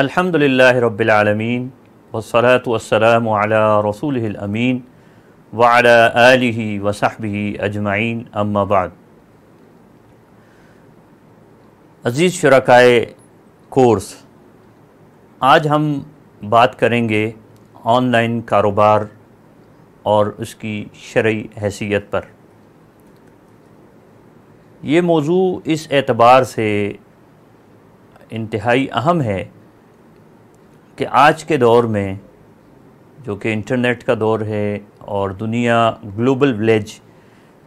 अल्हम्दुलिल्लाह रब्बिल आलमीन वसलात वसलाम अला रसूल अमीन वाला आलिही वसाहबी अजमाइन अम्माबाद अज़ीज़ शरकाए कोर्स आज हम बात करेंगे ऑनलाइन कारोबार और उसकी शर्य हैसियत पर ये मौजू इस एतबार से इंतहाई अहम है कि आज के दौर में जो कि इंटरनेट का दौर है और दुनिया ग्लोबल विलेज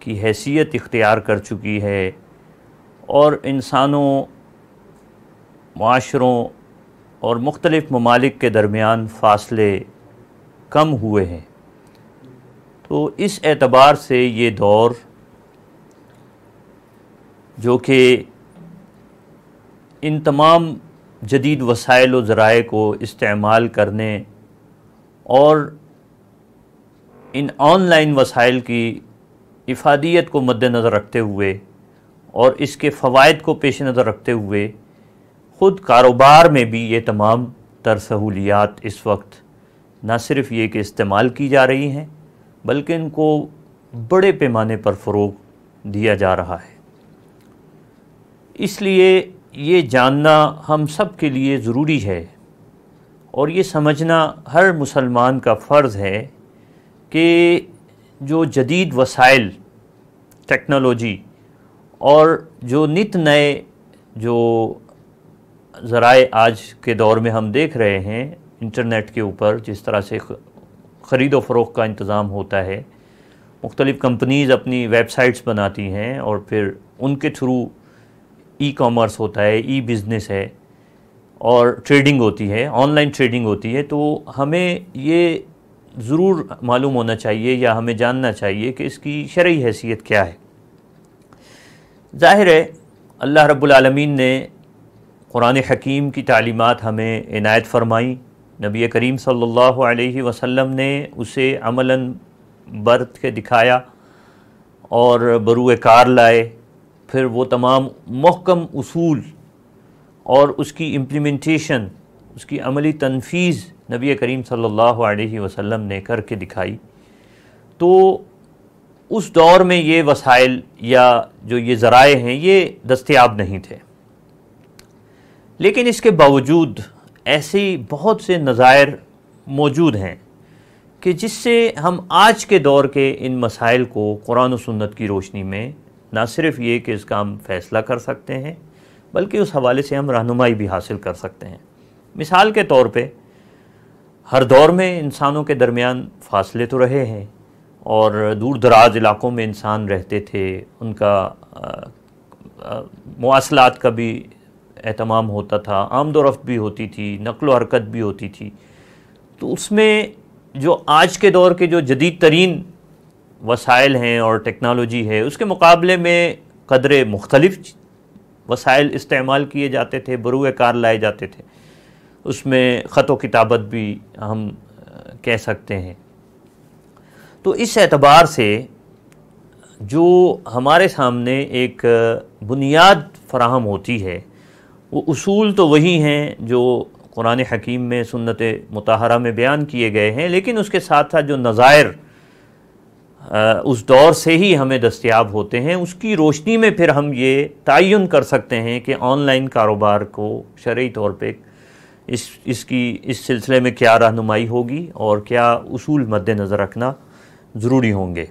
की हैसियत इख्तियार कर चुकी है और इंसानों माशरों और मुख्तलिफ़ ममालिक के दरमियान फ़ासले कम हुए हैं तो इस एतबार से ये दौर जो कि इन तमाम जदीद वसाइल ज़राए को इस्तेमाल करने और इन ऑनलाइन वसाइल की इफादियत को मद्दनज़र रखते हुए और इसके फ़वाद को पेश नज़र रखते हुए ख़ुद कारोबार में भी ये तमाम तर सहूलियात इस वक्त न सिर्फ ये कि इस्तेमाल की जा रही हैं बल्कि इनको बड़े पैमाने पर फ़रोग दिया जा रहा है इसलिए ये जानना हम सब के लिए ज़रूरी है और ये समझना हर मुसलमान का फ़र्ज़ है कि जो जदीद वसाइल टेक्नोलॉजी और जो नित नए जो ज़राए आज के दौर में हम देख रहे हैं इंटरनेट के ऊपर जिस तरह से ख़रीद व फ़रोख का इंतज़ाम होता है मुख्तलिफ़ कंपनीज़ अपनी वेबसाइट्स बनाती हैं और फिर उनके थ्रू ई कॉमर्स होता है ई बिज़नेस है और ट्रेडिंग होती है ऑनलाइन ट्रेडिंग होती है तो हमें ये ज़रूर मालूम होना चाहिए या हमें जानना चाहिए कि इसकी शर्य हैसियत क्या है ज़ाहिर है अल्लाह रब्लमीन ने कुरान हकीम की तालीमत हमें इनायत फरमाई नबी करीम सल्लल्लाहु अलैहि वसल्लम ने उसे अमलन बरत के दिखाया और बरूए कार लाए फिर वो तमाम महकम असूल और उसकी इम्प्लीमेंटेशन उसकी अमली तनफीज़ नबी करीम सल्लल्लाहु अलैहि वसल्लम ने करके दिखाई तो उस दौर में ये वसाइल या जो ये ज़राए हैं ये दस्तियाब नहीं थे लेकिन इसके बावजूद ऐसे बहुत से नज़ायर मौजूद हैं कि जिससे हम आज के दौर के इन मसाइल को कुरान सन्नत की रोशनी में ना सिर्फ ये कि इसका हम फैसला कर सकते हैं बल्कि उस हवाले से हम रहनुमाई भी हासिल कर सकते हैं मिसाल के तौर पे हर दौर में इंसानों के दरमियान फासले तो रहे हैं और दूर दराज इलाकों में इंसान रहते थे उनका मवासलात का भी अहतमाम होता था आमदोरफ़्त भी होती थी नकल हरकत भी होती थी तो उसमें जो आज के दौर के जो जदीद तरीन वसाइल हैं और टेक्नोलॉजी है उसके मुकाबले में कदरे मुख्तलिफ वसाइल इस्तेमाल किए जाते थे बरूए कार लाए जाते थे उसमें ख़त व किताबत भी हम कह सकते हैं तो इस एतबार से जो हमारे सामने एक बुनियाद फराहम होती है वो उसूल तो वही हैं जो कुरान हकीम में सुन्नत मतहरा में बयान किए गए हैं लेकिन उसके साथ साथ जो नज़ायर उस दौर से ही हमें दस्तियाब होते हैं उसकी रोशनी में फिर हम ये तयन कर सकते हैं कि ऑनलाइन कारोबार को शरी तौर पर इस इसकी इस सिलसिले में क्या रहनुमाई होगी और क्या असूल मद्दनज़र रखना ज़रूरी होंगे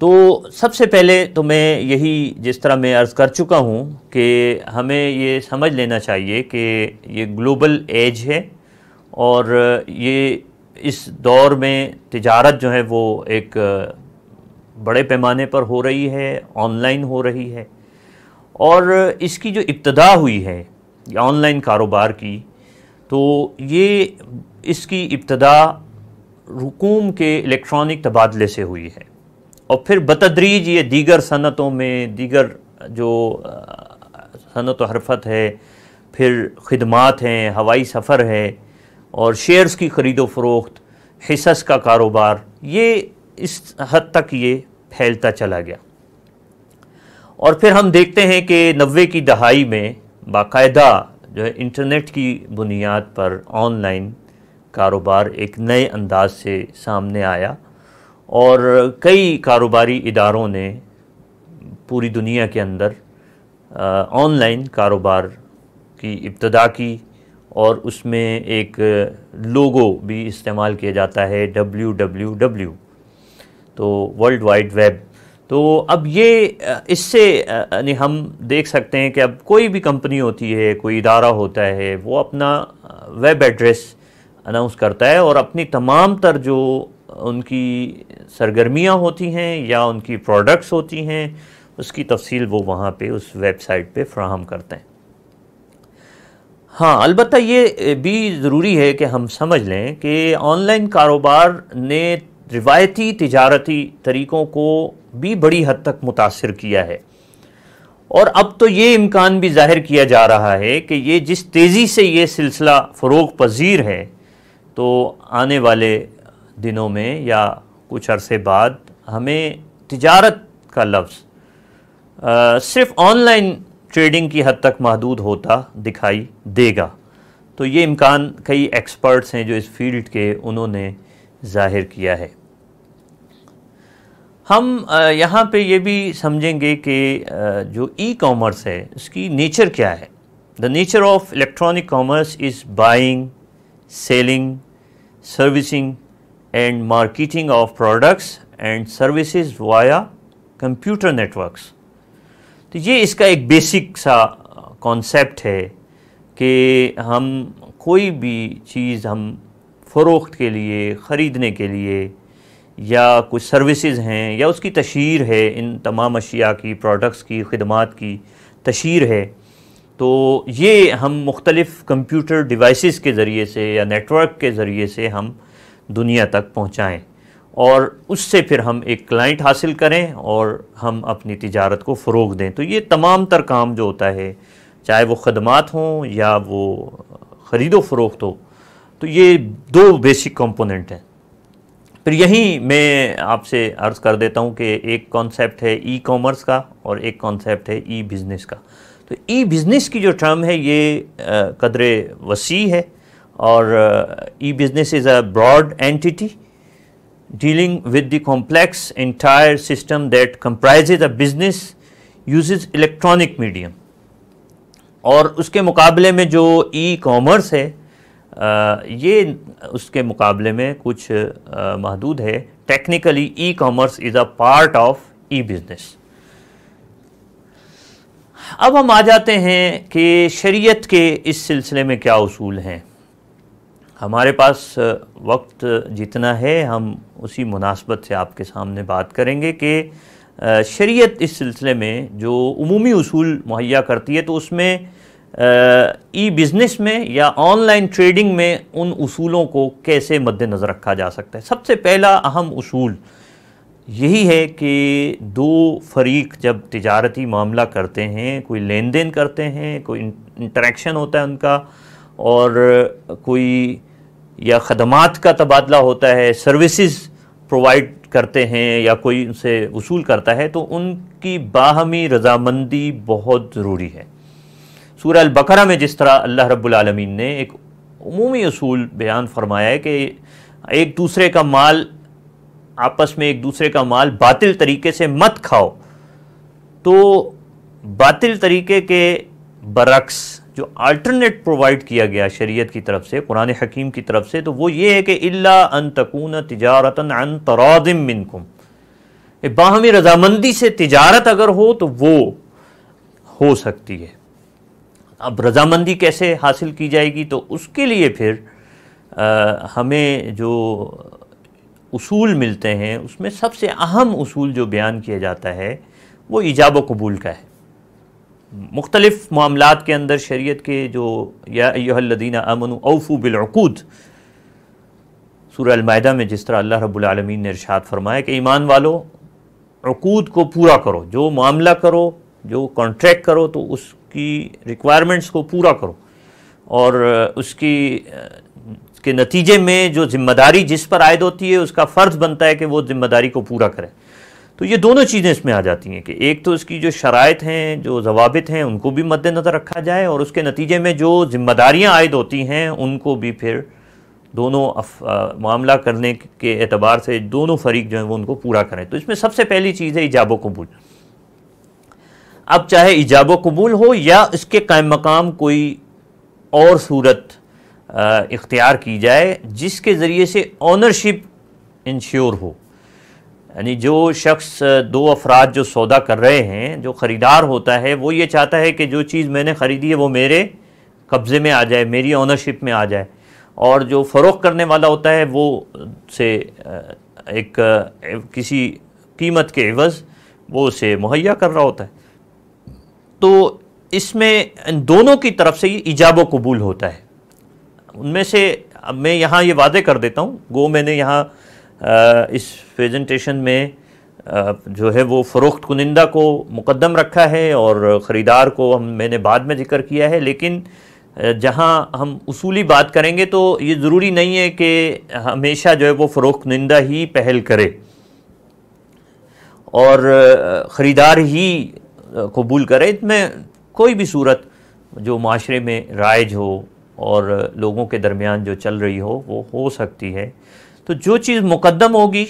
तो सबसे पहले तो मैं यही जिस तरह मैं अर्ज़ कर चुका हूँ कि हमें ये समझ लेना चाहिए कि ये ग्लोबल एज है और ये इस दौर में तिजारत जो है वो एक बड़े पैमाने पर हो रही है ऑनलाइन हो रही है और इसकी जो इब्तदा हुई है ऑनलाइन कारोबार की तो ये इसकी इब्तदा रुकूम के इलेक्ट्रॉनिक तबादले से हुई है और फिर बतदरीज ये दीगर सनतों में दीगर जो सनत हरफत है फिर खदमात हैं हवाई सफ़र है और शेयर्स की ख़रीदो फरोख्त हिसस का कारोबार ये इस हद तक ये फैलता चला गया और फिर हम देखते हैं कि नबे की दहाई में बाकायदा जो है इंटरनेट की बुनियाद पर ऑनलाइन कारोबार एक नए अंदाज से सामने आया और कई कारोबारी इदारों ने पूरी दुनिया के अंदर ऑनलाइन कारोबार की इब्तदा की और उसमें एक लोगो भी इस्तेमाल किया जाता है डब्ल्यू डब्ल्यू डब्ल्यू तो वर्ल्ड वाइड वेब तो अब ये इससे यानी हम देख सकते हैं कि अब कोई भी कंपनी होती है कोई इदारा होता है वो अपना वेब एड्रेस अनाउंस करता है और अपनी तमाम तर जो उनकी सरगर्मियाँ होती हैं या उनकी प्रोडक्ट्स होती हैं उसकी तफसील वो वहाँ पे उस वेबसाइट पे फ्राहम करते हैं हाँ अलबत्त ये भी ज़रूरी है कि हम समझ लें कि ऑनलाइन कारोबार ने रिवायती तजारती तरीक़ों को भी बड़ी हद तक मुतासर किया है और अब तो ये इम्कान भी जाहिर किया जा रहा है कि ये जिस तेज़ी से ये सिलसिला फ़रोग पजीर है तो आने वाले दिनों में या कुछ अरसे बाद हमें तजारत का लफ्ज़ सिर्फ ऑनलाइन ट्रेडिंग की हद तक महदूद होता दिखाई देगा तो ये इम्कान कई एक्सपर्ट्स हैं जो इस फील्ड के उन्होंने जाहिर किया है हम यहाँ पे ये भी समझेंगे कि जो ई कॉमर्स है उसकी नेचर क्या है the nature of electronic commerce is buying selling servicing and marketing of products and services via computer networks तो ये इसका एक बेसिक सा कॉन्सेप्ट है कि हम कोई भी चीज़ हम फ़रोख्त के लिए ख़रीदने के लिए या कुछ सर्विसेज हैं या उसकी तशहर है इन तमाम अशिया की प्रोडक्ट्स की खदमात की तशहर है तो ये हम मुख्तलिफ़ कंप्यूटर डिवाइसेस के ज़रिए से या नेटवर्क के ज़रिए से हम दुनिया तक पहुँचाएँ और उससे फिर हम एक क्लाइंट हासिल करें और हम अपनी तजारत को फ़रोग दें तो ये तमाम तर काम जो होता है चाहे वो खदमात हों या वो ख़रीदो फरोख्त हो तो ये दो बेसिक कंपोनेंट हैं फिर यहीं मैं आपसे अर्ज़ कर देता हूँ कि एक कॉन्सेप्ट है ई कॉमर्स का और एक कॉन्सेप्ट है ई बिज़नेस का तो ई बिज़नेस की जो टर्म है ये कदर वसी है और e business is a broad entity dealing with the complex entire system that comprises a business uses electronic medium और उसके मुकाबले में जो ई e कॉमर्स है आ, ये उसके मुकाबले में कुछ महदूद है technically e commerce is a part of e business अब हम आ जाते हैं कि शरीयत के इस सिलसिले में क्या उसूल हैं हमारे पास वक्त जितना है हम उसी मुनासबत से आपके सामने बात करेंगे कि शरीयत इस सिलसिले में जो उमूमी असूल मुहैया करती है तो उसमें ई बिज़नेस में या ऑनलाइन ट्रेडिंग में उन असूलों को कैसे मद्देनज़र रखा जा सकता है सबसे पहला अहम असूल यही है कि दो फरीक जब तजारती मामला करते हैं कोई लेन देन करते हैं कोई इंटरेक्शन होता है उनका और कोई या ख़दमात का तबादला होता है सर्विसेज प्रोवाइड करते हैं या कोई उनसे वसूल करता है तो उनकी बाहमी रजामंदी बहुत ज़रूरी है सूर्य बकरा में जिस तरह अल्लाह रब्लमीन ने एक अमूमी असूल बयान फरमाया है कि एक दूसरे का माल आपस में एक दूसरे का माल बातिल तरीके से मत खाओ तो बातिल तरीके के बरक्स जो अल्टरनेट प्रोवाइड किया गया शरीयत की तरफ से कुरान हकीम की तरफ से तो वो ये है कि इल्ला अन तकून तजारता अन तरादिम मिनकुम बाहमी रजामंदी से तजारत अगर हो तो वो हो सकती है अब रजामंदी कैसे हासिल की जाएगी तो उसके लिए फिर आ, हमें जो उसूल मिलते हैं उसमें सबसे अहम उसूल जो बयान किया जाता है वो ईजाब कबूल का है मुख्तलिफ़ मामला के अंदर शरीय के जो यादीना अमन औफू बिलकूद सूरमाहा में जिस तरह अल्लाह रबालमीन ने इरशाद फरमाया कि ईमान वालों अकूद को पूरा करो जो मामला करो जो कॉन्ट्रैक्ट करो तो उसकी रिक्वायरमेंट्स को पूरा करो और उसकी के नतीजे में जो जिम्मेदारी जिस पर आयद होती है उसका फ़र्ज़ बनता है कि वो जिम्मेदारी को पूरा करें तो ये दोनों चीज़ें इसमें आ जाती हैं कि एक तो इसकी जो शरात हैं जो जवाबित हैं उनको भी मद्देनज़र रखा जाए और उसके नतीजे में जो जिम्मेदारियाँ आयद होती हैं उनको भी फिर दोनों आ, मामला करने के अतबार से दोनों फरीक जो हैं वो उनको पूरा करें तो इसमें सबसे पहली चीज़ है ईजाब कबूल अब चाहे ईजाब कबूल हो या इसके कायम मकाम कोई और सूरत इख्तियार की जाए जिसके ज़रिए से ऑनरशिप इंश्योर हो यानी जो शख्स दो अफराद जो सौदा कर रहे हैं जो ख़रीदार होता है वो ये चाहता है कि जो चीज़ मैंने ख़रीदी है वो मेरे कब्ज़े में आ जाए मेरी ऑनरशिप में आ जाए और जो फ़रोख करने वाला होता है वो से एक किसी कीमत के एवज़ वो उसे मुहैया कर रहा होता है तो इसमें दोनों की तरफ से ये ईजाब कबूल होता है उनमें से मैं यहाँ ये वादे कर देता हूँ गो मैंने यहाँ इस प्रेजेंटेशन में जो है वो फ़रोख्त कुनिंदा को मुकदम रखा है और ख़रीदार को हम मैंने बाद में जिक्र किया है लेकिन जहां हम उसूली बात करेंगे तो ये ज़रूरी नहीं है कि हमेशा जो है वो फ़रोख्त कुनिंदा ही पहल करे और ख़रीदार ही कबूल करे इसमें कोई भी सूरत जो माशरे में राइज हो और लोगों के दरमियान जो चल रही हो वो हो सकती है तो जो चीज़ मुकदम होगी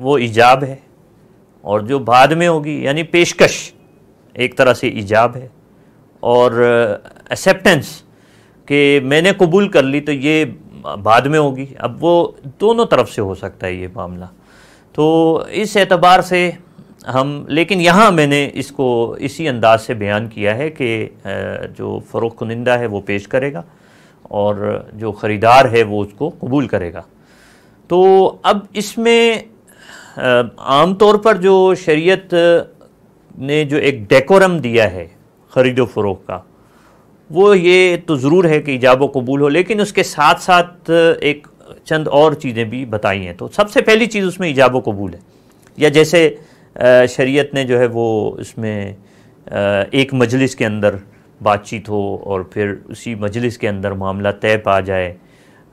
वो ईजाब है और जो बाद में होगी यानी पेशकश एक तरह से ईजाब है और एक्सेप्टेंस कि मैंने कबूल कर ली तो ये बाद में होगी अब वो दोनों तरफ से हो सकता है ये मामला तो इस एतबार से हम लेकिन यहाँ मैंने इसको इसी अंदाज से बयान किया है कि जो फ़रोख कुनिंदा है वो पेश करेगा और जो ख़रीदार है वो उसको कबूल करेगा तो अब इसमें आम तौर पर जो शरीयत ने जो एक डेकोरम दिया है ख़रीदो फ़रोख का वो ये तो ज़रूर है कि ईजाब कबूल हो लेकिन उसके साथ साथ एक चंद और चीज़ें भी बताई हैं तो सबसे पहली चीज़ उसमें ईजाब कबूल है या जैसे शरीयत ने जो है वो इसमें एक मजलिस के अंदर बातचीत हो और फिर उसी मजलिस के अंदर मामला तय पा जाए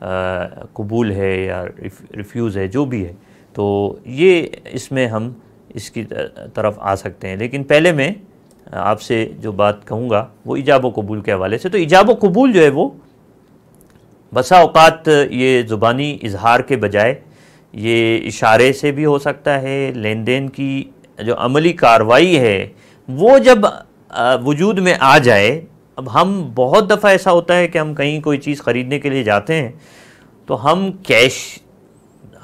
कबूल है या रिफ्यूज़ है जो भी है तो ये इसमें हम इसकी तरफ आ सकते हैं लेकिन पहले मैं आपसे जो बात कहूँगा वो ईजाब कबूल के हवाले से तो ईजाब कबूल जो है वो बसा अवत ये ज़ुबानी इजहार के बजाय ये इशारे से भी हो सकता है लेन देन की जो अमली कार्रवाई है वो जब वजूद में आ जाए अब हम बहुत दफ़ा ऐसा होता है कि हम कहीं कोई चीज़ ख़रीदने के लिए जाते हैं तो हम कैश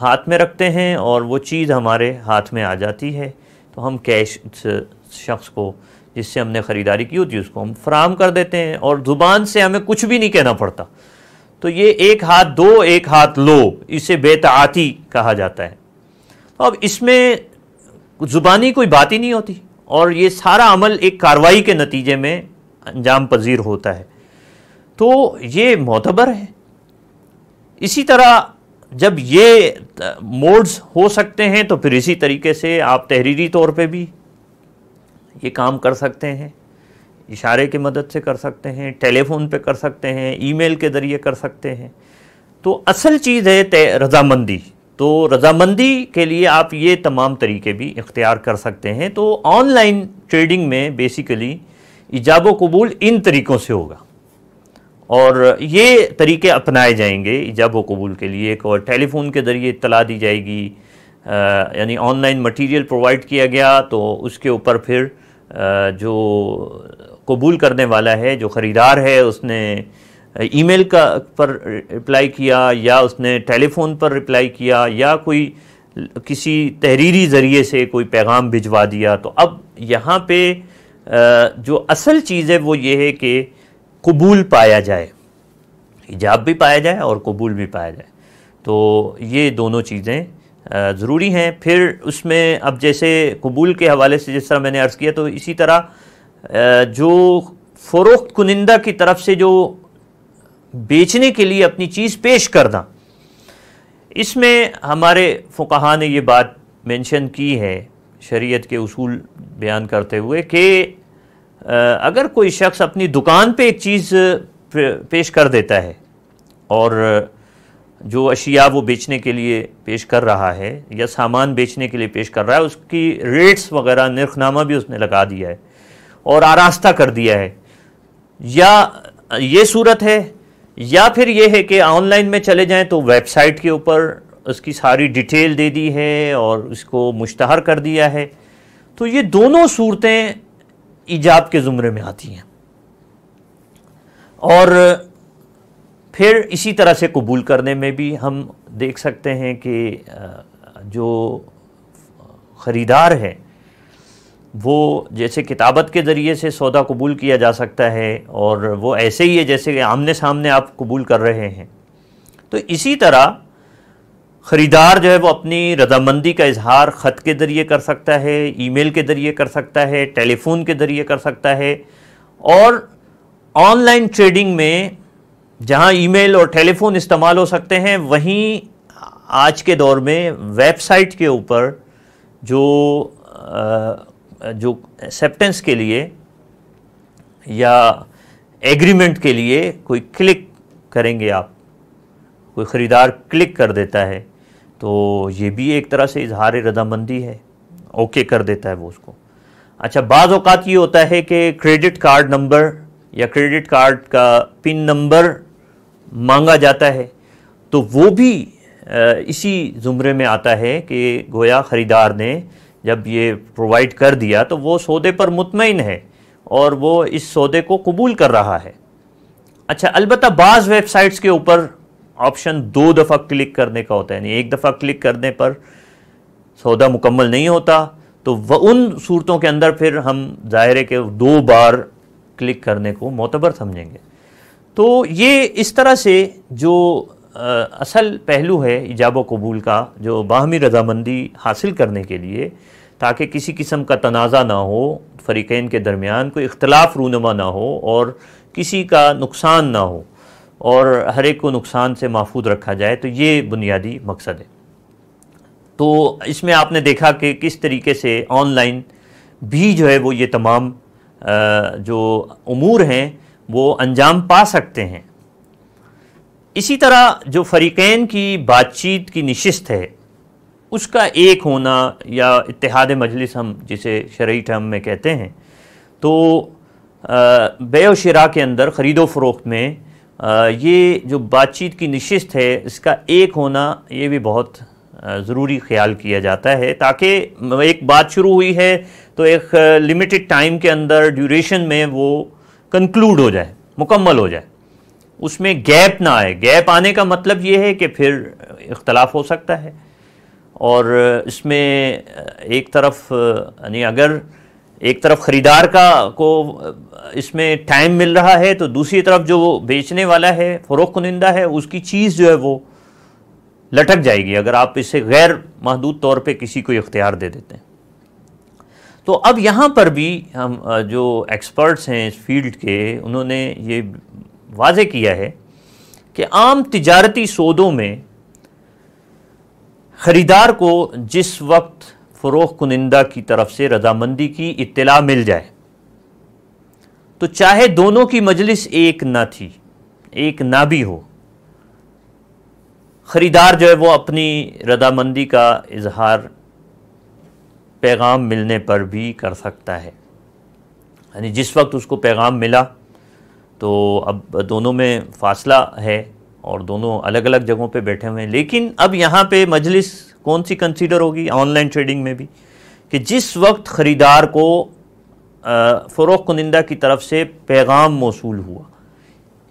हाथ में रखते हैं और वो चीज़ हमारे हाथ में आ जाती है तो हम कैश शख्स को जिससे हमने ख़रीदारी की होती है उसको हम फ्राहम कर देते हैं और ज़ुबान से हमें कुछ भी नहीं कहना पड़ता तो ये एक हाथ दो एक हाथ लो इसे बेतआती कहा जाता है तो अब इसमें ज़ुबानी कोई बात ही नहीं होती और ये सारा अमल एक कार्रवाई के नतीजे में अंजाम पजीर होता है तो ये मोतबर है इसी तरह जब ये मोड्स हो सकते हैं तो फिर इसी तरीके से आप तहरीरी तौर पे भी ये काम कर सकते हैं इशारे की मदद से कर सकते हैं टेलीफोन पे कर सकते हैं ईमेल के ज़रिए कर सकते हैं तो असल चीज़ है रजामंदी तो रजामंदी के लिए आप ये तमाम तरीके भी इख्तियार कर सकते हैं तो ऑनलाइन ट्रेडिंग में बेसिकली ईजाब कबूल इन तरीक़ों से होगा और ये तरीके अपनाए जाएंगे ईजाब कबूल के लिए एक और टेलीफोन के ज़रिए इतला दी जाएगी यानी ऑनलाइन मटेरियल प्रोवाइड किया गया तो उसके ऊपर फिर आ, जो कबूल करने वाला है जो ख़रीदार है उसने ईमेल का पर रिप्लाई किया या उसने टेलीफोन पर रिप्लाई किया या कोई किसी तहरीरी ज़रिए से कोई पैगाम भिजवा दिया तो अब यहाँ पर जो असल चीज़ है वो ये है कि कबूल पाया जाए हिजाब भी पाया जाए और कबूल भी पाया जाए तो ये दोनों चीज़ें ज़रूरी हैं फिर उसमें अब जैसे कबूल के हवाले से जिस तरह मैंने अर्ज़ किया तो इसी तरह जो फ़रोख्त कुनिंदा की तरफ से जो बेचने के लिए अपनी चीज़ पेश करना इसमें हमारे फ़ुकाहा ने ये बात मेंशन की है शरीयत के उसूल बयान करते हुए कि अगर कोई शख्स अपनी दुकान पे एक चीज़ पेश कर देता है और जो अशिया वो बेचने के लिए पेश कर रहा है या सामान बेचने के लिए पेश कर रहा है उसकी रेट्स वगैरह नरखनामा भी उसने लगा दिया है और आरास्ता कर दिया है या ये सूरत है या फिर ये है कि ऑनलाइन में चले जाएं तो वेबसाइट के ऊपर उसकी सारी डिटेल दे दी है और इसको मुश्तहर कर दिया है तो ये दोनों सूरतें ईजाब के ज़ुमरे में आती हैं और फिर इसी तरह से कबूल करने में भी हम देख सकते हैं कि जो ख़रीदार है वो जैसे किताबत के ज़रिए से सौदा कबूल किया जा सकता है और वो ऐसे ही है जैसे आमने सामने आप कबूल कर रहे हैं तो इसी तरह ख़रीदार जो है वो अपनी रजामंदी का इजहार ख़त के ज़रिए कर सकता है ईमेल के ज़रिए कर सकता है टेलीफोन के ज़रिए कर सकता है और ऑनलाइन ट्रेडिंग में जहां ईमेल और टेलीफोन इस्तेमाल हो सकते हैं वहीं आज के दौर में वेबसाइट के ऊपर जो जो एक्सेप्टेंस के लिए या एग्रीमेंट के लिए कोई क्लिक करेंगे आप कोई ख़रीदार क्लिक कर देता है तो ये भी एक तरह से इजहार रदामंदी है ओके कर देता है वो उसको अच्छा बाज़ अवत ये होता है कि क्रेडिट कार्ड नंबर या क्रेडिट कार्ड का पिन नंबर मांगा जाता है तो वो भी इसी ज़ुमरे में आता है कि गोया ख़रीदार ने जब ये प्रोवाइड कर दिया तो वो सौदे पर मुतमिन है और वो इस सौदे को कबूल कर रहा है अच्छा अलबत् बाज़ वेबसाइट्स के ऊपर ऑप्शन दो दफ़ा क्लिक करने का होता है यानी एक दफ़ा क्लिक करने पर सौदा मुकम्मल नहीं होता तो वह उन सूरतों के अंदर फिर हम ज़ाहिर है कि दो बार क्लिक करने को मोतबर समझेंगे तो ये इस तरह से जो आ, असल पहलू है ईजाब कबूल का जो बाहमी रजामंदी हासिल करने के लिए ताकि किसी किस्म का तनाज़ा ना हो फ़रीक़ैन के दरमियान कोई इख्तलाफ रूनमा ना हो और किसी का नुकसान ना हो और हर एक को नुकसान से महफूज रखा जाए तो ये बुनियादी मकसद है तो इसमें आपने देखा कि किस तरीके से ऑनलाइन भी जो है वो ये तमाम जो अमूर हैं वो अंजाम पा सकते हैं इसी तरह जो फरीकैन की बातचीत की नशस्त है उसका एक होना या इतिहाद मजलिस हम जिसे शर्य टर्म में कहते हैं तो बे शरा के अंदर ख़रीदो फ़रोख्त में ये जो बातचीत की नशस्त है इसका एक होना ये भी बहुत ज़रूरी ख्याल किया जाता है ताकि एक बात शुरू हुई है तो एक लिमिटेड टाइम के अंदर ड्यूरेशन में वो कंक्लूड हो जाए मुकम्मल हो जाए उसमें गैप ना आए गैप आने का मतलब ये है कि फिर इख्तलाफ हो सकता है और इसमें एक तरफ यानी अगर एक तरफ ख़रीदार का को इसमें टाइम मिल रहा है तो दूसरी तरफ जो वो बेचने वाला है फरोख कुनिंदा है उसकी चीज़ जो है वो लटक जाएगी अगर आप इसे गैर महदूद तौर पे किसी को इख्तियार दे देते हैं तो अब यहाँ पर भी हम जो एक्सपर्ट्स हैं इस फील्ड के उन्होंने ये वाजे किया है कि आम तजारती सौदों में ख़रीदार को जिस वक्त फ़रोख कुनिंदा की तरफ से रजामंदी की इतला मिल जाए तो चाहे दोनों की मजलिस एक ना थी एक ना भी हो ख़रीदार जो है वो अपनी रजामंदी का इजहार पैगाम मिलने पर भी कर सकता है यानी जिस वक्त उसको पैगाम मिला तो अब दोनों में फासला है और दोनों अलग अलग जगहों पे बैठे हुए हैं लेकिन अब यहाँ पे मजलिस कौन सी कंसीडर होगी ऑनलाइन ट्रेडिंग में भी कि जिस वक्त ख़रीदार को फ़रोख कुनिंदा की तरफ से पैगाम मौसू हुआ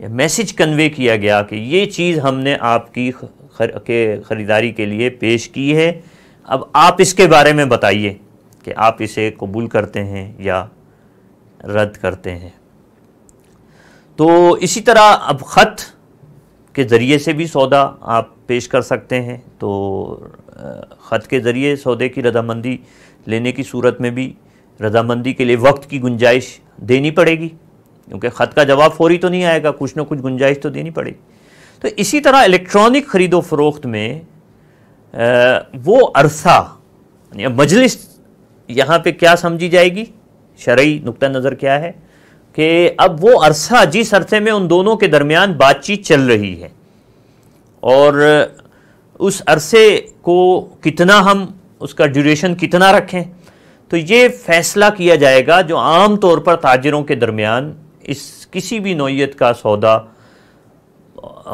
या मैसेज कन्वे किया गया कि ये चीज़ हमने आपकी खर, के ख़रीदारी के लिए पेश की है अब आप इसके बारे में बताइए कि आप इसे कबूल करते हैं या रद्द करते हैं तो इसी तरह अब ख़त के ज़रिए से भी सौदा आप पेश कर सकते हैं तो ख़त के ज़रिए सौदे की रजामंदी लेने की सूरत में भी रजामंदी के लिए वक्त की गुंजाइश देनी पड़ेगी क्योंकि ख़त का जवाब फौरी तो नहीं आएगा कुछ ना कुछ गुंजाइश तो देनी पड़ेगी तो इसी तरह इलेक्ट्रॉनिक ख़रीदो फरोख्त में वो अरसा मजलिस यहाँ पे क्या समझी जाएगी शरय नुक़ नज़र क्या है कि अब वो अरसा जिस अरसे में उन दोनों के दरमियान बातचीत चल रही है और उस अरसे को कितना हम उसका ड्यूरेशन कितना रखें तो ये फ़ैसला किया जाएगा जो आम तौर पर ताजरों के दरमियान इस किसी भी नोयत का सौदा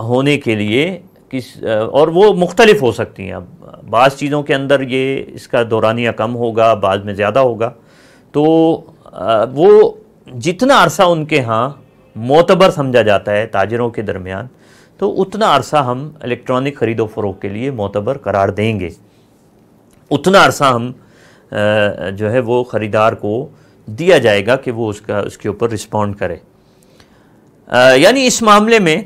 होने के लिए किस और वो मुख्तलिफ हो सकती हैं अब बाज़ चीज़ों के अंदर ये इसका दौरानिया कम होगा बाद में ज़्यादा होगा तो वो जितना अरसा उनके यहाँ मोतबर समझा जाता है ताजरों के दरमियान तो उतना अरसा हम इलेक्ट्रॉनिक ख़रीदो फरोख के लिए मोतबर करार देंगे उतना अरसा हम जो है वो ख़रीदार को दिया जाएगा कि वो उसका उसके ऊपर रिस्पॉन्ड करे यानी इस मामले में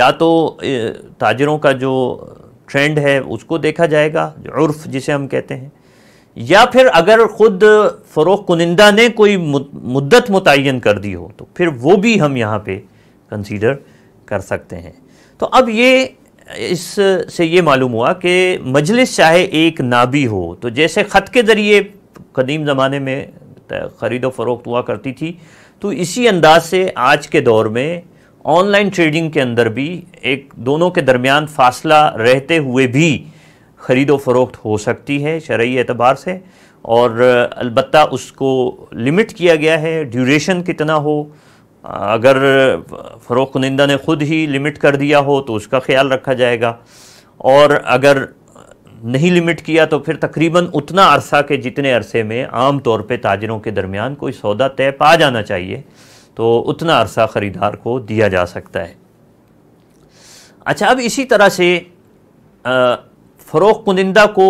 या तो ताजरों का जो ट्रेंड है उसको देखा जाएगा उर्फ जिसे हम कहते हैं या फिर अगर ख़ुद फरोख़ कुनिंदा ने कोई मुद्दत मुतन कर दी हो तो फिर वो भी हम यहाँ पर कंसीडर कर सकते हैं तो अब ये इस से ये मालूम हुआ कि मजलिस चाहे एक नाबी हो तो जैसे ख़त के ज़रिए कदीम ज़माने में ख़रीद फरोख्त हुआ करती थी तो इसी अंदाज से आज के दौर में ऑनलाइन ट्रेडिंग के अंदर भी एक दोनों के दरमियान फासला रहते हुए भी ख़रीदो फरोख्त हो सकती है शर्य एतबार से और अलबत् उसको लिमिट किया गया है ड्यूरेशन कितना हो अगर फ़रोख कुनिंदा ने ख़ुद ही लिमिट कर दिया हो तो उसका ख्याल रखा जाएगा और अगर नहीं लिमिट किया तो फिर तकरीबन उतना अरसा के जितने अरसे में आम तौर पे ताजरों के दरमियान कोई सौदा तय पा जाना चाहिए तो उतना अरसा ख़रीदार को दिया जा सकता है अच्छा अब इसी तरह से फ़रोख कुनिंदा को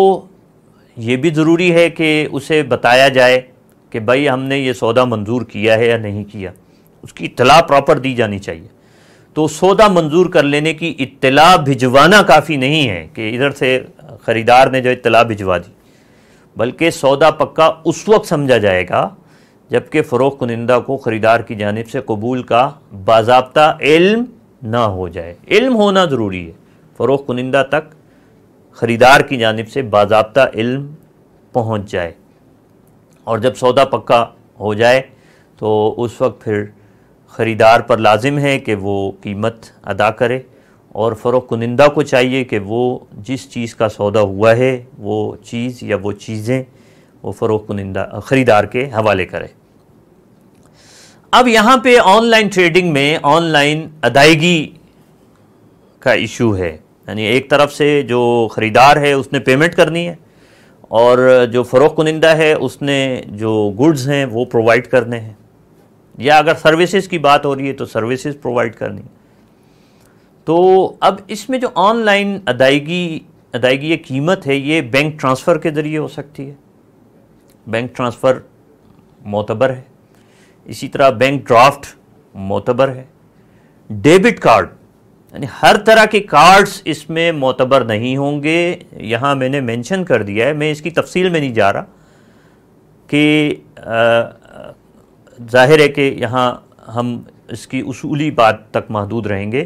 ये भी ज़रूरी है कि उसे बताया जाए कि भाई हमने ये सौदा मंजूर किया है या नहीं किया उसकी इतला प्रॉपर दी जानी चाहिए तो सौदा मंजूर कर लेने की इतला भिजवाना काफ़ी नहीं है कि इधर से ख़रीदार ने जो इतला भिजवा दी बल्कि सौदा पक्का उस वक्त समझा जाएगा जबकि फ़रोख कुनिंदा को ख़रीदार की जानब से कबूल का बाबा इल्म ना हो जाए इल्म होना ज़रूरी है फ़रोख कुनिंदा तक ख़रीदार की जानब से बाबा इल्म पहुँच जाए और जब सौदा पक्का हो जाए तो उस वक्त फिर ख़रीदार पर लाजिम है कि वो कीमत अदा करे और फ़रोग कुनिंदा को चाहिए कि वो जिस चीज़ का सौदा हुआ है वो चीज़ या वो चीज़ें वो फ़रोग कुनिंदा ख़रीदार के हवाले करे अब यहाँ पे ऑनलाइन ट्रेडिंग में ऑनलाइन अदायगी का इशू है यानी एक तरफ से जो ख़रीदार है उसने पेमेंट करनी है और जो फ़रोग कुनिंदा है उसने जो गुड्स हैं वो प्रोवाइड करने हैं या अगर सर्विसेज की बात हो रही है तो सर्विसेज प्रोवाइड करनी तो अब इसमें जो ऑनलाइन अदायगी अदायगी ये कीमत है ये बैंक ट्रांसफ़र के ज़रिए हो सकती है बैंक ट्रांसफ़र मोतबर है इसी तरह बैंक ड्राफ्ट मोतबर है डेबिट कार्ड यानी हर तरह के कार्ड्स इसमें मोतबर नहीं होंगे यहाँ मैंने मेंशन कर दिया है मैं इसकी तफसील में नहीं जा रहा कि जाहिर है कि यहाँ हम इसकी उसूली बात तक महदूद रहेंगे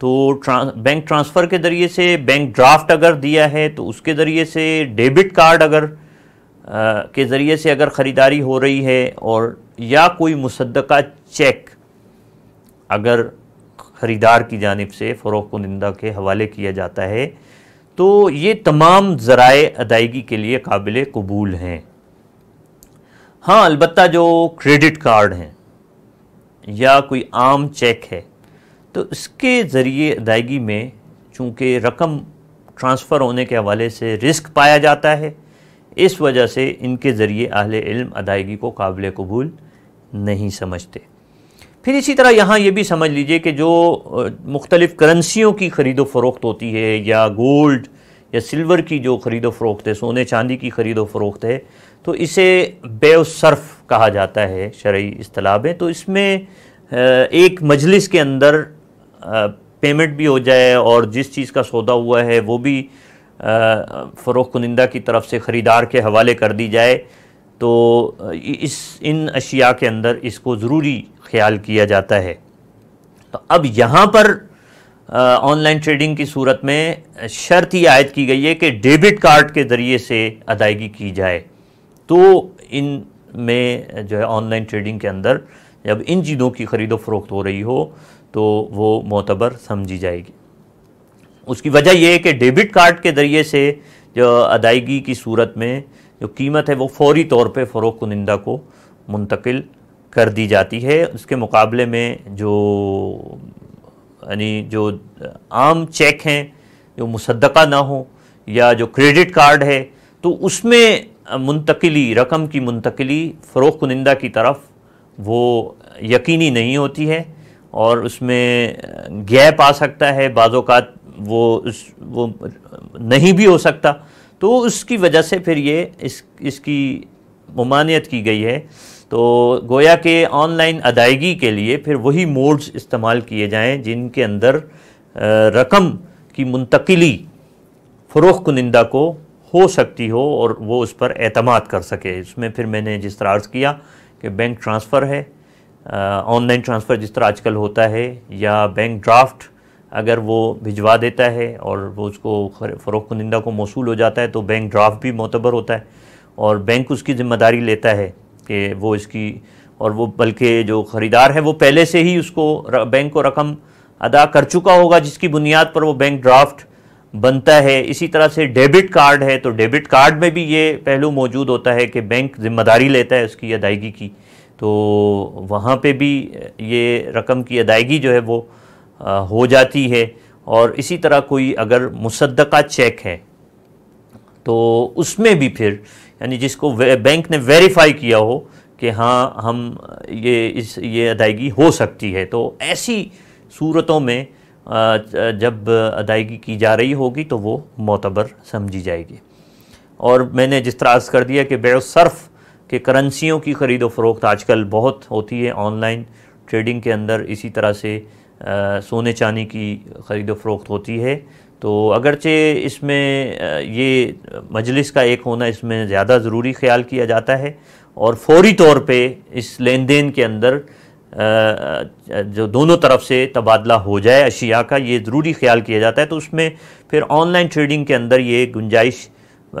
तो ट्रांस बैंक ट्रांसफ़र के ज़रिए से बैंक ड्राफ्ट अगर दिया है तो उसके ज़रिए से डेबिट कार्ड अगर आ, के ज़रिए से अगर ख़रीदारी हो रही है और या कोई मुसदा चेक अगर ख़रीदार की जानब से फ़रोख कुनिंदा के हवाले किया जाता है तो ये तमाम ज़राए अदायगी के लिए काबिल कबूल हैं हाँ अलबत् जो क्रेडिट कार्ड हैं या कोई आम चेक है तो इसके ज़रिए अदायगी में चूँकि रकम ट्रांसफ़र होने के हवाले से रिस्क पाया जाता है इस वजह से इनके ज़रिए अहल इल्म अदायगी को काबिल कबूल नहीं समझते फिर इसी तरह यहाँ ये भी समझ लीजिए कि जो मुख्तलिफ़ करेंसीयों की ख़रीदो फ़रोख्त होती है या गोल्ड या सिल्वर की जो ख़रीदो फ़रोख्त है सोने चांदी की ख़रीदो फ़रोख्त है तो इसे बेव कहा जाता है शरी अतलाब तो इसमें एक मजलिस के अंदर पेमेंट भी हो जाए और जिस चीज़ का सौदा हुआ है वो भी फरोख़ कुनिंदा की तरफ से ख़रीदार के हवाले कर दी जाए तो इस इन अशिया के अंदर इसको ज़रूरी ख्याल किया जाता है तो अब यहाँ पर ऑनलाइन ट्रेडिंग की सूरत में शर्त ही आयद की गई है कि डेबिट कार्ड के ज़रिए से अदायगी की जाए तो इन में जो है ऑनलाइन ट्रेडिंग के अंदर जब इन चीज़ों की ख़रीदो फरोख्त हो रही हो तो वो मोतबर समझी जाएगी उसकी वजह यह है कि डेबिट कार्ड के ज़रिए से जो अदायगी की सूरत में जो कीमत है वो फौरी तौर पर फ़रोख कुनिंदा को मुंतकिल कर दी जाती है उसके मुकाबले में जो यानी जो आम चेक हैं जो मुसदा ना हो या जो क्रेडिट कार्ड है तो उसमें मुंतकली रकम की मुंतकली फ़रोख कुनिंदा की तरफ वो यकीनी नहीं होती है और उसमें गैप आ सकता है बाज़ात वो उस वो नहीं भी हो सकता तो उसकी वजह से फिर ये इस इसकी ममानियत की गई है तो गोया के ऑनलाइन अदायगी के लिए फिर वही मोड्स इस्तेमाल किए जाएं जिनके अंदर रकम की मुंतकली फ़रोख कुनिंदा को हो सकती हो और वो उस पर अतमाद कर सके इसमें फिर मैंने जिस तरह अर्ज़ किया कि बैंक ट्रांसफ़र है ऑनलाइन ट्रांसफ़र जिस तरह आजकल होता है या बैंक ड्राफ्ट अगर वो भिजवा देता है और वो उसको फ़रोख़ कुनिंदा को मौसू हो जाता है तो बैंक ड्राफ्ट भी मोतबर होता है और बैंक उसकी ज़िम्मेदारी लेता है कि वो इसकी और वो बल्कि जो ख़रीदार है वो पहले से ही उसको बैंक को रकम अदा कर चुका होगा जिसकी बुनियाद पर वो बैंक ड्राफ्ट बनता है इसी तरह से डेबिट कार्ड है तो डेबिट कार्ड में भी ये पहलू मौजूद होता है कि बैंक जिम्मेदारी लेता है उसकी अदायगी की तो वहाँ पे भी ये रकम की अदायगी जो है वो हो जाती है और इसी तरह कोई अगर मुसदका चेक है तो उसमें भी फिर यानी जिसको बैंक ने वेरीफाई किया हो कि हाँ हम ये इस ये अदायगी हो सकती है तो ऐसी सूरतों में जब अदायगी की जा रही होगी तो वो मोतबर समझी जाएगी और मैंने जिस तरह अर्ज़ कर दिया कि बेसर्फ के करेंसियों की ख़रीद व फरोख्त आजकल बहुत होती है ऑनलाइन ट्रेडिंग के अंदर इसी तरह से आ, सोने चांदी की ख़रीद फरोख्त होती है तो अगरचे इसमें ये मजलिस का एक होना इसमें ज़्यादा ज़रूरी ख्याल किया जाता है और फौरी तौर पे इस लेन देन के अंदर जो दोनों तरफ से तबादला हो जाए अशिया का ये ज़रूरी ख्याल किया जाता है तो उसमें फिर ऑनलाइन ट्रेडिंग के अंदर ये गुंजाइश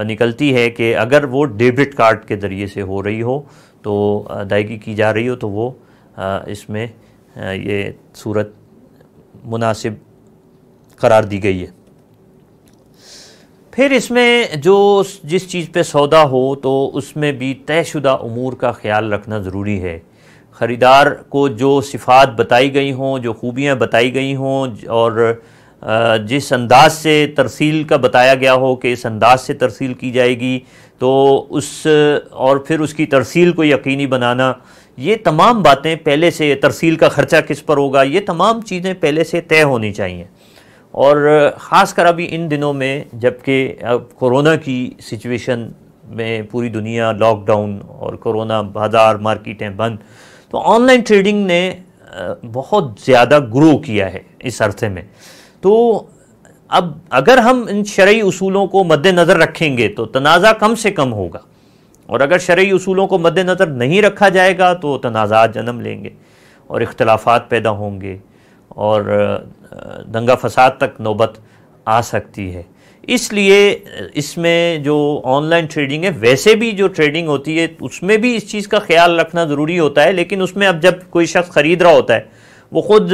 निकलती है कि अगर वो डेबिट कार्ड के ज़रिए से हो रही हो तो अदायगी की जा रही हो तो वो इसमें ये सूरत मुनासिब करार दी गई है फिर इसमें जो जिस चीज़ पे सौदा हो तो उसमें भी तयशुदा अमूर का ख्याल रखना ज़रूरी है ख़रीदार को जो सिफात बताई गई हों जो खूबियाँ बताई गई हों और जिस अंदाज से तरसील का बताया गया हो कि इस अंदाज से तरसील की जाएगी तो उस और फिर उसकी तरसील को यकीनी बनाना ये तमाम बातें पहले से तरसील का ख़र्चा किस पर होगा ये तमाम चीज़ें पहले से तय होनी चाहिए और ख़ास कर अभी इन दिनों में जबकि अब कोरोना की सिचुएशन में पूरी दुनिया लॉकडाउन और कोरोना बाज़ार मार्केटें बंद तो ऑनलाइन ट्रेडिंग ने बहुत ज़्यादा ग्रो किया है इस अर्थे में तो अब अगर हम इन शर्य असूलों को मद्देनज़र रखेंगे तो तनाज़ा कम से कम होगा और अगर शर्य असूलों को मद्देनज़र नहीं रखा जाएगा तो तनाज़ा जन्म लेंगे और इख्तलाफात पैदा होंगे और दंगा फसाद तक नौबत आ सकती है इसलिए इसमें जो ऑनलाइन ट्रेडिंग है वैसे भी जो ट्रेडिंग होती है उसमें भी इस चीज़ का ख्याल रखना ज़रूरी होता है लेकिन उसमें अब जब कोई शख्स ख़रीद रहा होता है वो ख़ुद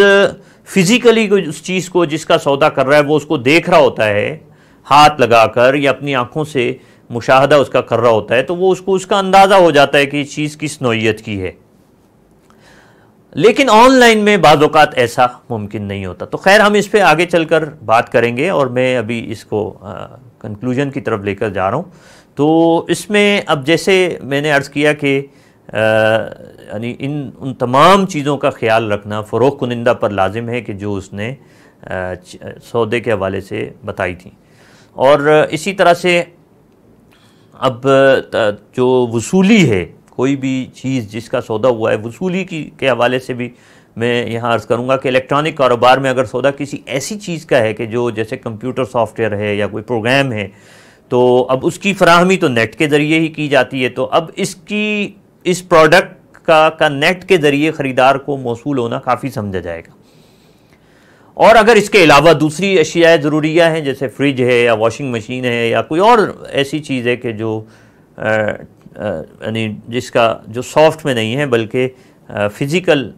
फिज़िकली उस चीज़ को जिसका सौदा कर रहा है वो उसको देख रहा होता है हाथ लगाकर या अपनी आँखों से मुशाहदा उसका कर रहा होता है तो वो उसको उसका अंदाज़ा हो जाता है कि इस चीज़ किस नोयत की है लेकिन ऑनलाइन में बाज़ात ऐसा मुमकिन नहीं होता तो खैर हम इस पर आगे चलकर बात करेंगे और मैं अभी इसको कंक्लूजन की तरफ लेकर जा रहा हूँ तो इसमें अब जैसे मैंने अर्ज़ किया कि यानी इन उन तमाम चीज़ों का ख्याल रखना फ़रोख कुनिंदा पर लाजिम है कि जो उसने सौदे के हवाले से बताई थी और इसी तरह से अब जो वसूली है कोई भी चीज़ जिसका सौदा हुआ है वसूली की के हवाले से भी मैं यहाँ अर्ज़ करूँगा कि इलेक्ट्रॉनिक कारोबार में अगर सौदा किसी ऐसी चीज़ का है कि जो जैसे कंप्यूटर सॉफ्टवेयर है या कोई प्रोग्राम है तो अब उसकी फ्राहमी तो नेट के ज़रिए ही की जाती है तो अब इसकी इस प्रोडक्ट का का नेट के ज़रिए ख़रीदार को मौसू होना काफ़ी समझा जाएगा और अगर इसके अलावा दूसरी अशियाए ज़रूरिया हैं जैसे फ्रिज है या वॉशिंग मशीन है या कोई और ऐसी चीज़ है कि जो यानी जिसका जो सॉफ्ट में नहीं है बल्कि फ़िज़िकल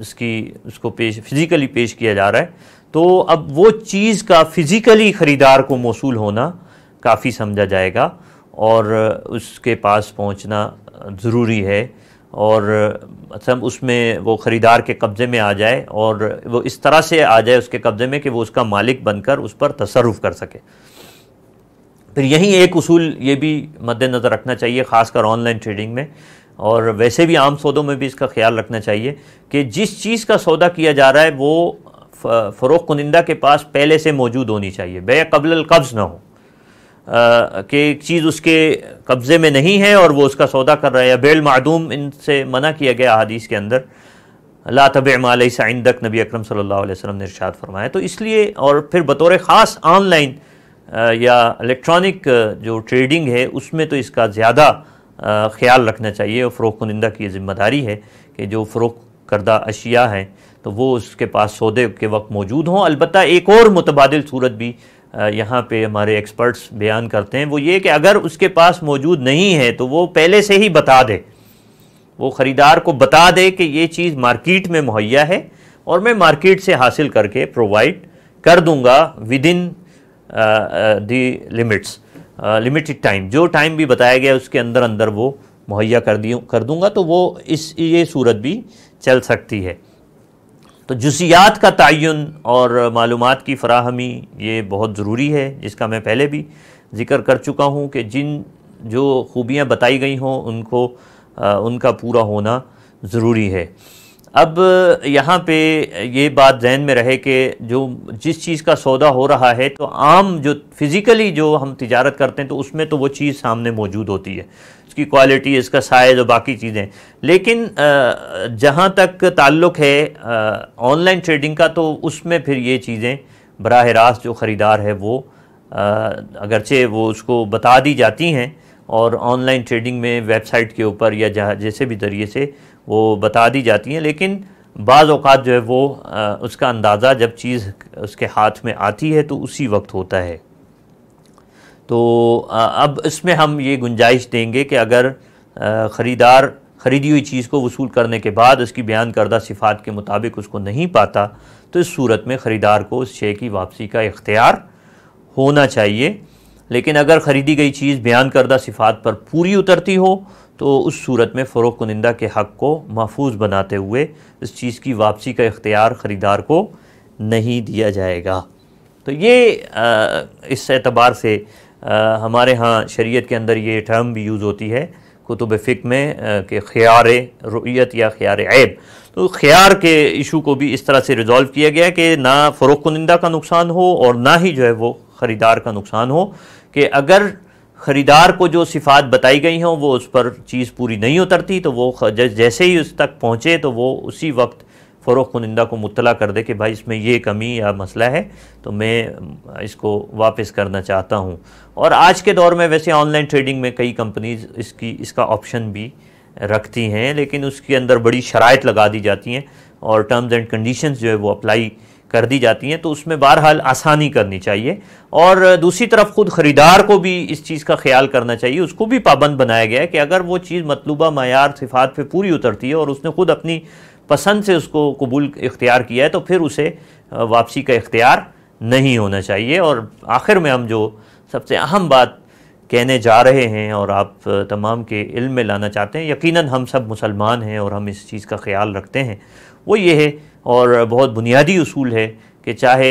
इसकी उसको पेश फ़िज़िकली पेश किया जा रहा है तो अब वो चीज़ का फ़िज़िकली ख़रीदार को मौसू होना काफ़ी समझा जाएगा और उसके पास पहुंचना ज़रूरी है और मतलब उसमें वो ख़रीदार के कब्ज़े में आ जाए और वो इस तरह से आ जाए उसके कब्ज़े में कि वो उसका मालिक बनकर उस पर तसरुफ कर सके फिर यही एक उसूल ये भी मद्देनज़र रखना चाहिए ख़ासकर ऑनलाइन ट्रेडिंग में और वैसे भी आम सौदों में भी इसका ख्याल रखना चाहिए कि जिस चीज़ का सौदा किया जा रहा है वो फ़रोख कुनिंदा के पास पहले से मौजूद होनी चाहिए बे कबल कब्ज़ ना हो कि एक चीज़ उसके कब्ज़े में नहीं है और वो उसका सौदा कर रहा है बेल मादूम इनसे मना किया गया अदीस के अंदर ला तब मालई साइंदक नबी अक्रम सल्ला वसम ने इरशाद फरमाया तो इसलिए और फिर बतौर ख़ास ऑनलाइन या इलेक्ट्रॉनिक जो ट्रेडिंग है उसमें तो इसका ज़्यादा ख्याल रखना चाहिए और फ़रोख कुनिंदा की ज़िम्मेदारी है कि जो फ़रोख करदा अशिया हैं तो वो उसके पास सौदे के वक्त मौजूद हों अलबत् एक और मुतबाद सूरत भी यहाँ पे हमारे एक्सपर्ट्स बयान करते हैं वो ये कि अगर उसके पास मौजूद नहीं है तो वो पहले से ही बता दे वो ख़रीदार को बता दे कि ये चीज़ मार्केट में मुहैया है और मैं मार्किट से हासिल करके प्रोवाइड कर दूँगा within the limits limited time जो टाइम भी बताया गया उसके अंदर अंदर वो मुहैया कर दी कर दूंगा तो वो इस ये सूरत भी चल सकती है तो जुसियात का तयन और मालूम की फराहमी ये बहुत ज़रूरी है जिसका मैं पहले भी ज़िक्र कर चुका हूँ कि जिन जो खूबियाँ बताई गई हों उनको आ, उनका पूरा होना ज़रूरी है अब यहाँ पे ये बात जहन में रहे कि जो जिस चीज़ का सौदा हो रहा है तो आम जो फिज़िकली जो हम तजारत करते हैं तो उसमें तो वो चीज़ सामने मौजूद होती है उसकी क्वालिटी इसका साइज़ और बाकी चीज़ें लेकिन जहाँ तक ताल्लुक़ है ऑनलाइन ट्रेडिंग का तो उसमें फिर ये चीज़ें बरह रास्त जो ख़रीदार है वो अगरचे वो उसको बता दी जाती हैं और ऑनलाइन ट्रेडिंग में वेबसाइट के ऊपर या जहाँ जैसे भी तरीके से वो बता दी जाती हैं लेकिन बाज़ जो है वो आ, उसका अंदाज़ा जब चीज़ उसके हाथ में आती है तो उसी वक्त होता है तो आ, अब इसमें हम ये गुंजाइश देंगे कि अगर ख़रीदार ख़रीदी हुई चीज़ को वसूल करने के बाद उसकी बयान करदा सिफात के मुताबिक उसको नहीं पाता तो इस सूरत में ख़रीदार को उस शेय की वापसी का इख्तियार होना चाहिए लेकिन अगर ख़रीदी गई चीज़ बयान करदा सिफात पर पूरी उतरती हो तो उस सूरत में फ़रोग कुनिंदा के हक़ को महफूज बनाते हुए इस चीज़ की वापसी का इख्तियार ख़रीदार को नहीं दिया जाएगा तो ये आ, इस एतबार से आ, हमारे यहाँ शरीयत के अंदर ये टर्म भी यूज़ होती है कुतुब फ़िक में कि ख़्यार रुयत या ख़्यार ऐब तो ख़्यार के इशू को भी इस तरह से रिजॉल्व किया गया कि ना फ़रोग कुनिंदा का नुकसान हो और ना ही जो है वो ख़रीदार का नुकसान हो कि अगर ख़रीदार को जो सिफात बताई गई हों वो उस पर चीज़ पूरी नहीं उतरती तो वो जैसे ही उस तक पहुँचे तो वो उसी वक्त फ़रोख़ कुनिंदा को मुतला कर दे कि भाई इसमें ये कमी या मसला है तो मैं इसको वापस करना चाहता हूँ और आज के दौर में वैसे ऑनलाइन ट्रेडिंग में कई कंपनीज़ इसकी इसका ऑप्शन भी रखती हैं लेकिन उसके अंदर बड़ी शराइ लगा दी जाती हैं और टर्म्स एंड कंडीशंस जो है वो अप्लाई कर दी जाती हैं तो उसमें बहरहाल आसानी करनी चाहिए और दूसरी तरफ ख़ुद ख़रीदार को भी इस चीज़ का ख्याल करना चाहिए उसको भी पाबंद बनाया गया है कि अगर वो चीज़ मतलूबा मैार सिफात पर पूरी उतरती है और उसने ख़ुद अपनी पसंद से उसको कबूल इख्तियार किया है तो फिर उसे वापसी का इख्तियार नहीं होना चाहिए और आखिर में हम जो सबसे अहम बात कहने जा रहे हैं और आप तमाम के इल्म में लाना चाहते हैं यकीनन हम सब मुसलमान हैं और हम इस चीज़ का ख्याल रखते हैं वो ये है और बहुत बुनियादी असूल है कि चाहे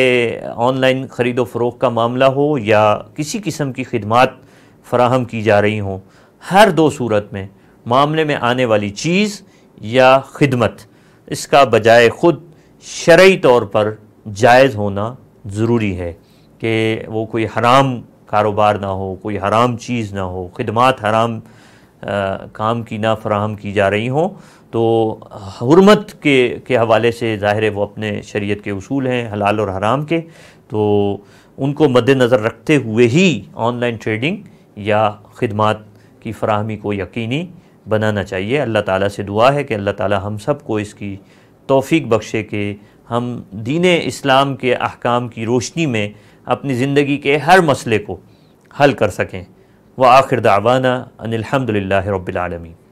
ऑनलाइन ख़रीदो फ़रोख का मामला हो या किसी किस्म की खदमात फराहम की जा रही हों हर दो सूरत में मामले में आने वाली चीज़ या खिदमत इसका बजाय ख़ुद शर्य तौर पर जायज़ होना ज़रूरी है कि वो कोई हराम कारोबार ना हो कोई हराम चीज़ ना हो खदमात हराम आ, काम की ना फराहम की जा रही हों तो हरमत के के हवाले से ज़ाहिर है वो अपने शरीयत के असूल हैं हलाल और हराम के तो उनको मद्दनज़र रखते हुए ही ऑनलाइन ट्रेडिंग या ख़दमात की फ़राहमी को यकीनी बनाना चाहिए अल्लाह ताला से दुआ है कि अल्लाह ताला हम सब को इसकी तोफ़ी बख्शे के हम दीन इस्लाम के अहकाम की रोशनी में अपनी ज़िंदगी के हर मसले को हल कर सकें व आखिर दावाना अनिलहमदिल्ला रबालमी